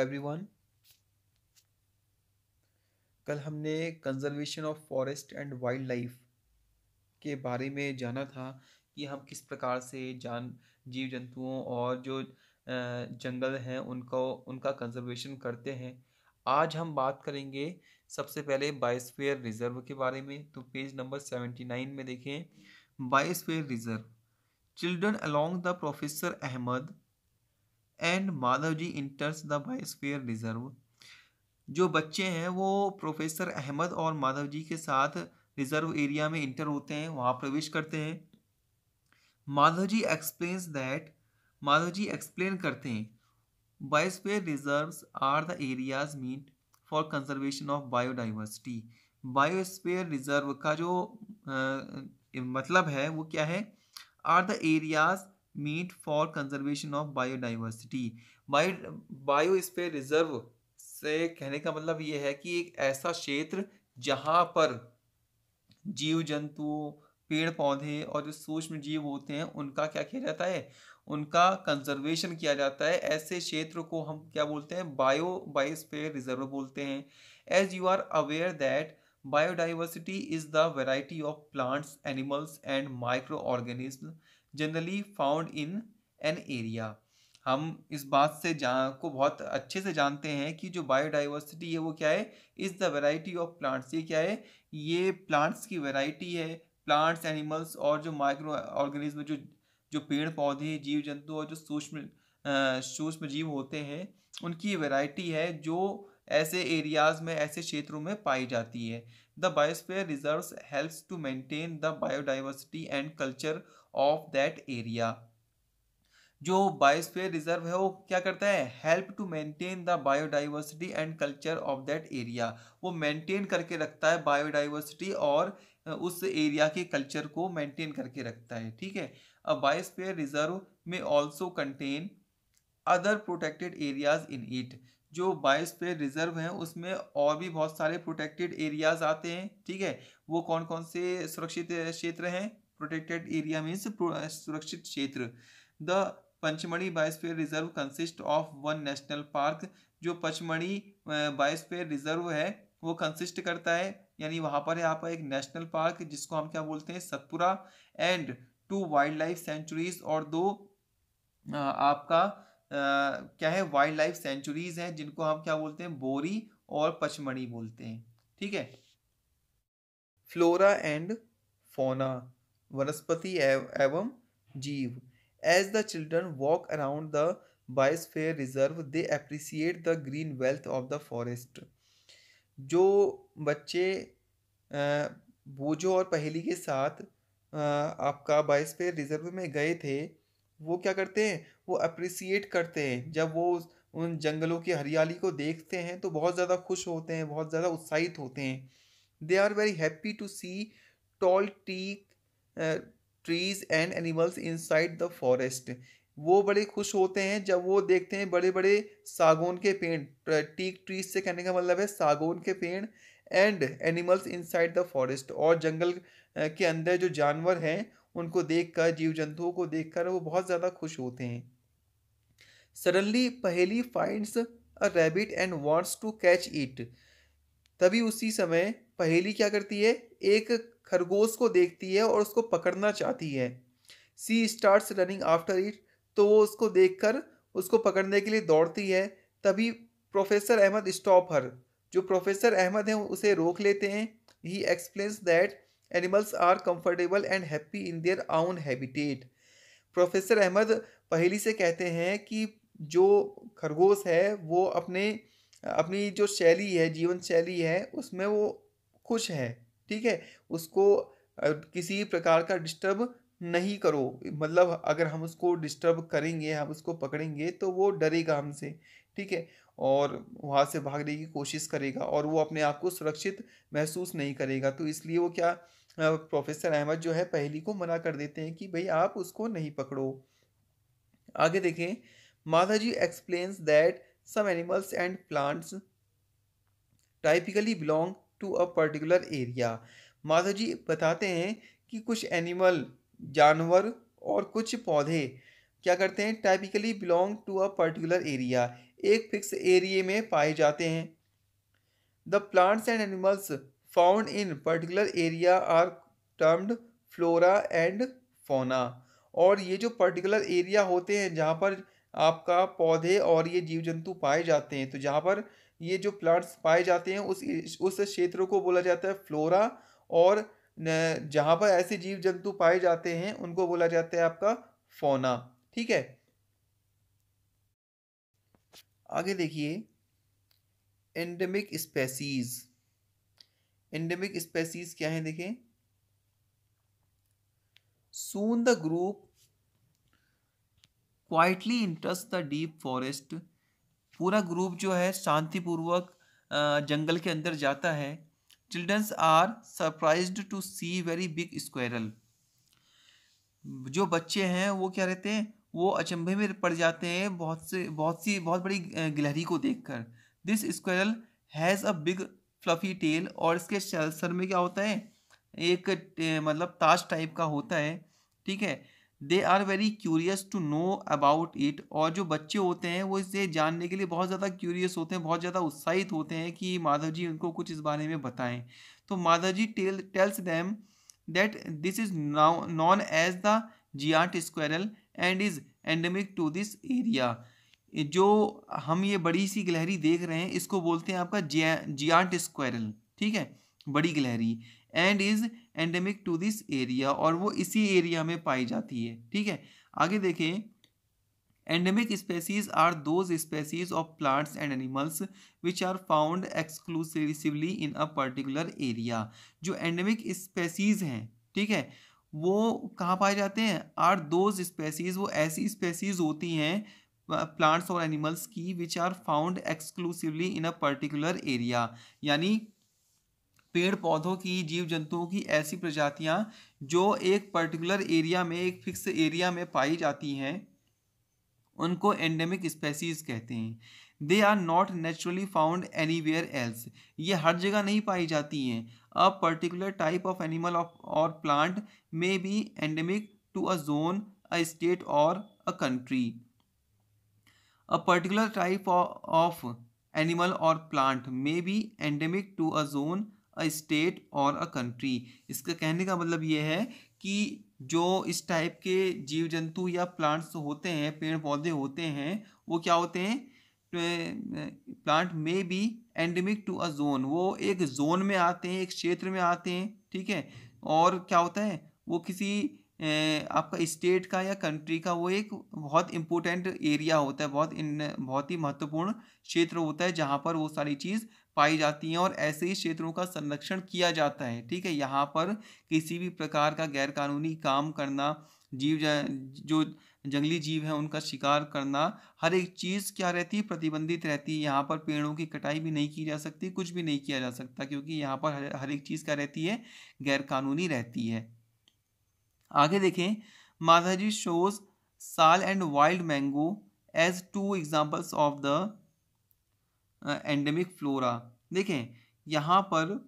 Everyone कल हमने conservation of forest and wildlife के बारे में जाना था कि हम किस प्रकार से जान जीव जंतुओं और जो जंगल हैं उनको उनका कंजर्वेशन करते हैं आज हम बात करेंगे सबसे पहले बायोस्फीयर रिजर्व के बारे में तो पेज नंबर सेवेंटी नाइन में देखें biosphere reserve children along the professor Ahmad and Madhav ji enters the biosphere reserve जो बच्चे हैं वो प्रोफेसर अहमद और माधव जी के साथ रिजर्व एरिया में इंटर होते हैं वहाँ प्रवेश करते हैं Madhav ji explains that Madhav ji explain करते हैं biosphere reserves are the areas meant for conservation of biodiversity biosphere reserve का जो आ, मतलब है वो क्या है are the areas meant for conservation of biodiversity bio biosphere reserve से कहने का मतलब ये है कि एक ऐसा क्षेत्र जहाँ पर जीव जंतु पेड़ पौधे और जो सूक्ष्म जीव होते हैं उनका क्या किया जाता है उनका कंजर्वेशन किया जाता है ऐसे क्षेत्र को हम क्या बोलते हैं बायो बायोस्फेयर रिजर्व बोलते हैं as you are aware that biodiversity is the variety of plants animals and micro organism generally found in an area हम इस बात से जान को बहुत अच्छे से जानते हैं कि जो बायोडाइवर्सिटी है वो क्या है is the variety of plants ये क्या है ये प्लांट्स की वैरायटी है प्लांट्स एनिमल्स और जो माइक्रो ऑर्गेनिज्म जो जो पेड़ पौधे जीव जंतु और जो सूक्ष्म सूक्ष्म जीव होते हैं उनकी वैरायटी है जो ऐसे एरियाज़ में ऐसे क्षेत्रों में पाई जाती है The biosphere reserves helps to maintain the biodiversity and culture of that area. जो बायोस्फीयर रिजर्व है वो क्या करता है help to maintain the biodiversity and culture of that area वो मेंटेन करके रखता है बायोडाइवर्सिटी और उस एरिया के कल्चर को मेंटेन करके रखता है ठीक है अ बायोस्फीयर रिजर्व में also contain other protected areas in it जो बायोस्फेयर रिजर्व हैं उसमें और भी बहुत सारे प्रोटेक्टेड एरियाज आते हैं ठीक है वो कौन कौन से सुरक्षित क्षेत्र हैं प्रोटेक्टेड एरिया मीन्स सुरक्षित क्षेत्र the Pachmarhi biosphere reserve consist of one national park जो पंचमढ़ी बायोस्फीयर रिजर्व है वो कंसिस्ट करता है यानी वहाँ पर है आपका एक नेशनल पार्क जिसको हम क्या बोलते हैं Satpura and two wildlife sanctuaries और दो आपका क्या है वाइल्ड लाइफ सेंचुरीज हैं जिनको हम क्या बोलते हैं बोरी और पचमणी बोलते हैं ठीक है फ्लोरा एंड फोना वनस्पति एवं जीव as the children walk around the biosphere reserve they appreciate the green wealth of the forest जो बच्चे बोझो और पहेली के साथ आपका बायोस्फेयर रिजर्व में गए थे वो क्या करते हैं वो अप्रिसिएट करते हैं जब वो उन जंगलों की हरियाली को देखते हैं तो बहुत ज़्यादा खुश होते हैं बहुत ज़्यादा उत्साहित होते हैं they are very happy to see tall teak trees and animals inside the forest वो बड़े खुश होते हैं जब वो देखते हैं बड़े बड़े सागौन के पेड़ टीक uh, ट्रीज से कहने का मतलब है सागौन के पेड़ and animals inside the forest और जंगल uh, के अंदर जो जानवर हैं उनको देखकर जीव जंतुओं को देखकर वो बहुत ज़्यादा खुश होते हैं suddenly Paheli finds a rabbit and wants to catch it तभी उसी समय पहेली क्या करती है एक खरगोश को देखती है और उसको पकड़ना चाहती है she starts running after it तो वो उसको देखकर उसको पकड़ने के लिए दौड़ती है तभी प्रोफेसर अहमद स्टॉप हर जो प्रोफेसर अहमद हैं उसे रोक लेते हैं he explains that animals are comfortable and happy in their own habitat professor Ahmad Paheli से कहते हैं कि जो खरगोश है वो अपने अपनी जो शैली है जीवन शैली है उसमें वो खुश है ठीक है उसको किसी प्रकार का डिस्टर्ब नहीं करो मतलब अगर हम उसको डिस्टर्ब करेंगे हम उसको पकड़ेंगे तो वो डरेगा हमसे ठीक है और वहाँ से भागने की कोशिश करेगा और वो अपने आप को सुरक्षित महसूस नहीं करेगा तो इसलिए वो क्या प्रोफेसर अहमद जो है पहली को मना कर देते हैं कि भाई आप उसको नहीं पकड़ो आगे देखें Mataji explains that some animals and plants typically belong to a particular area. जी बताते हैं कि कुछ एनिमल जानवर और कुछ पौधे क्या करते हैं typically belong to a particular area एक फिक्स एरिए में पाए जाते हैं the plants and animals found in particular area are termed flora and fauna और ये जो पर्टिकुलर एरिया होते हैं जहाँ पर आपका पौधे और ये जीव जंतु पाए जाते हैं तो जहाँ पर ये जो प्लांट्स पाए जाते हैं उस उस क्षेत्र को बोला जाता है फ्लोरा और जहाँ पर ऐसे जीव जंतु पाए जाते हैं उनको बोला जाता है आपका फोना ठीक है आगे देखिए एंडेमिक स्पेसीज एंडेमिक स्पेसीज क्या है देखें soon the group quietly enters the deep forest पूरा ग्रुप जो है शांतिपूर्वक जंगल के अंदर जाता है childrens are surprise to see very big squirrel जो बच्चे हैं वो क्या रहते हैं वो अचंभे में पड़ जाते हैं बहुत से बहुत सी बहुत बड़ी गिलहरी को देखकर this squirrel has a big fluffy tail और इसके सर में क्या होता है एक मतलब ताश टाइप का होता है ठीक है they are very curious to know about it और जो बच्चे होते हैं वो इसे जानने के लिए बहुत ज़्यादा क्यूरियस होते हैं बहुत ज़्यादा उत्साहित होते हैं कि माधव जी उनको कुछ इस बारे में बताएं तो Madhav ji tell tells them that this is known as the giant squirrel and is endemic to this area जो हम ये बड़ी सी गिलहरी देख रहे हैं इसको बोलते हैं आपका जियांट स्क्वेरल ठीक है बड़ी गिलहरी and is endemic to this area और वो इसी एरिया में पाई जाती है ठीक है आगे देखें endemic species are those species of plants and animals which are found exclusively in a particular area जो एंडेमिक स्पेसीज हैं ठीक है वो कहाँ पाए जाते हैं आर दोज स्पेसीज वो ऐसी स्पेसीज होती हैं प्लांट्स और एनिमल्स की which are found exclusively in a particular area यानी पेड़ पौधों की जीव जंतुओं की ऐसी प्रजातियां जो एक पर्टिकुलर एरिया में एक फिक्स एरिया में पाई जाती हैं उनको एंडेमिक स्पेसीज कहते हैं they are not naturally found anywhere else ये हर जगह नहीं पाई जाती हैं a particular type of animal or plant may be endemic to a zone a state or a country a particular type of animal or plant may be endemic to a zone a state or a country इसका कहने का मतलब ये है कि जो इस type के जीव जंतु या प्लांट्स होते हैं पेड़ पौधे होते हैं वो क्या होते हैं plant may be endemic to a zone वो एक जोन में आते हैं एक क्षेत्र में आते हैं ठीक है और क्या होता है वो किसी आपका स्टेट का या कंट्री का वो एक बहुत इम्पोर्टेंट एरिया होता है बहुत इन बहुत ही महत्वपूर्ण क्षेत्र होता है जहाँ पर वो सारी चीज़ पाई जाती हैं और ऐसे ही क्षेत्रों का संरक्षण किया जाता है ठीक है यहाँ पर किसी भी प्रकार का गैरकानूनी काम करना जीव जो जंगली जीव है उनका शिकार करना हर एक चीज़ क्या रहती है प्रतिबंधित रहती है यहाँ पर पेड़ों की कटाई भी नहीं की जा सकती कुछ भी नहीं किया जा सकता क्योंकि यहाँ पर हर, हर एक चीज़ क्या रहती है गैरकानूनी रहती है आगे देखें माधाजी shows sal and wild mango as two examples of the endemic flora देखें यहाँ पर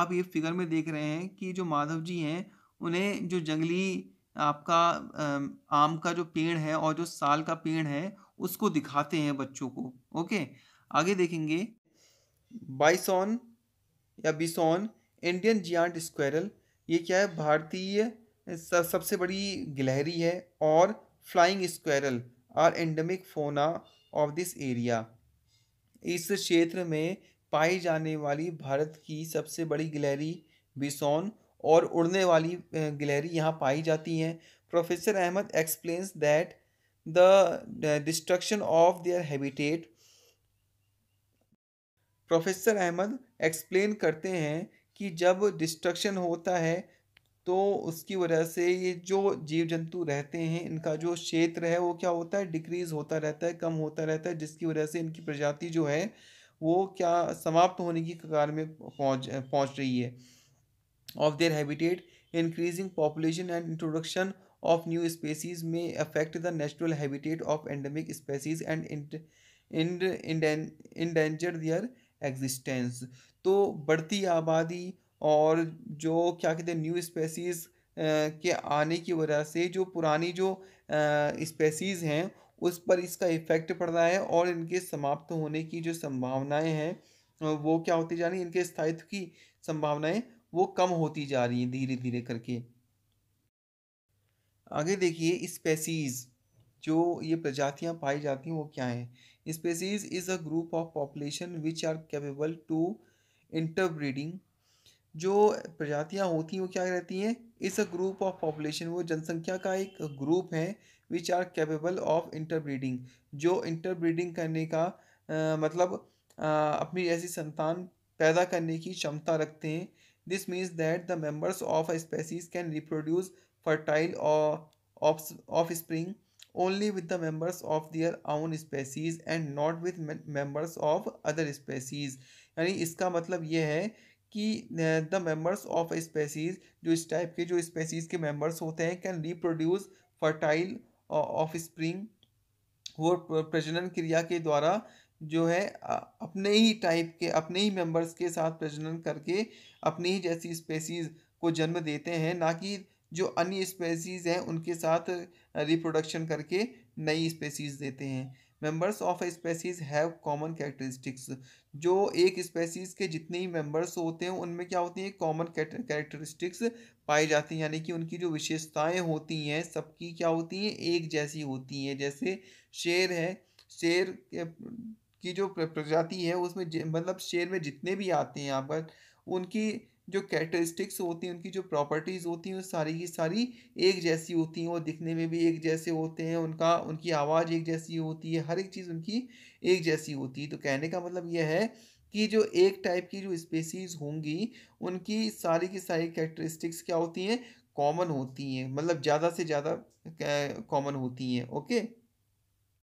आप ये फिगर में देख रहे हैं कि जो माधव जी हैं उन्हें जो जंगली आपका आम का जो पेड़ है और जो साल का पेड़ है उसको दिखाते हैं बच्चों को ओके आगे देखेंगे बाइसॉन या बिसोन इंडियन जियांट स्क्वेरल ये क्या है भारतीय सबसे बड़ी गिलहरी है और flying squirrel are endemic fauna of this area इस क्षेत्र में पाई जाने वाली भारत की सबसे बड़ी गिलहरी बिसौन और उड़ने वाली गिलहरी यहाँ पाई जाती हैं professor Ahmad explains that the destruction of their habitat professor Ahmad explain करते हैं कि जब डिस्ट्रक्शन होता है तो उसकी वजह से ये जो जीव जंतु रहते हैं इनका जो क्षेत्र है वो क्या होता है डिक्रीज होता रहता है कम होता रहता है जिसकी वजह से इनकी प्रजाति जो है वो क्या समाप्त होने की कगार में पहुँच पहुंच रही है of their habitat increasing population and introduction of new species में affect the natural habitat of endemic species and endanger their existence तो बढ़ती आबादी और जो क्या कहते हैं न्यू स्पेसीज़ के आने की वजह से जो पुरानी जो स्पेसीज़ हैं उस पर इसका इफ़ेक्ट पड़ रहा है और इनके समाप्त होने की जो संभावनाएं हैं वो क्या होती जा रही इनके स्थायित्व की संभावनाएं वो कम होती जा रही हैं धीरे धीरे करके आगे देखिए स्पेसीज़ जो ये प्रजातियां पाई जाती हैं वो क्या हैं species is a group of population which are capable to interbreeding जो प्रजातियाँ होती हैं वो क्या रहती हैं इस ग्रुप ऑफ पॉपुलेशन वो जनसंख्या का एक ग्रुप है which are capable of interbreeding जो इंटरब्रीडिंग करने का आ, मतलब आ, अपनी ऐसी संतान पैदा करने की क्षमता रखते हैं this means that the members of a species can reproduce fertile offspring only with the members of their own species and not with members of other species यानी इसका मतलब ये है कि द मेंबर्स ऑफ स्पेसीज जो इस type के जो स्पेसीज के मेम्बर्स होते हैं can reproduce fertile offspring वो प्रजनन क्रिया के द्वारा जो है अपने ही टाइप के अपने ही मेंबर्स के साथ प्रजनन करके अपनी ही जैसी स्पेसीज़ को जन्म देते हैं ना कि जो अन्य स्पेसीज़ हैं उनके साथ रिप्रोडक्शन करके नई स्पेसीज़ देते हैं members of a species have common characteristics जो एक स्पेसीज के जितने ही मेंबर्स होते हैं उनमें क्या होती हैं कॉमन कैरेक्टरिस्टिक्स पाई जाती हैं यानी कि उनकी जो विशेषताएं होती हैं सबकी क्या होती हैं एक जैसी होती हैं जैसे शेर है शेर की जो प्रजाति है उसमें मतलब शेर में जितने भी आते हैं यहाँ पर उनकी जो कैरेक्टरिस्टिक्स होती हैं उनकी जो प्रॉपर्टीज़ होती हैं वो सारी की सारी एक जैसी होती हैं वो दिखने में भी एक जैसे होते हैं उनका उनकी आवाज़ एक जैसी होती है हर एक चीज़ उनकी एक जैसी होती है तो कहने का मतलब यह है कि जो एक टाइप की जो स्पेसीज़ होंगी उनकी सारी की सारी कैरेक्टरिस्टिक्स क्या होती हैं कॉमन होती हैं मतलब ज़्यादा से ज़्यादा कॉमन होती हैं ओके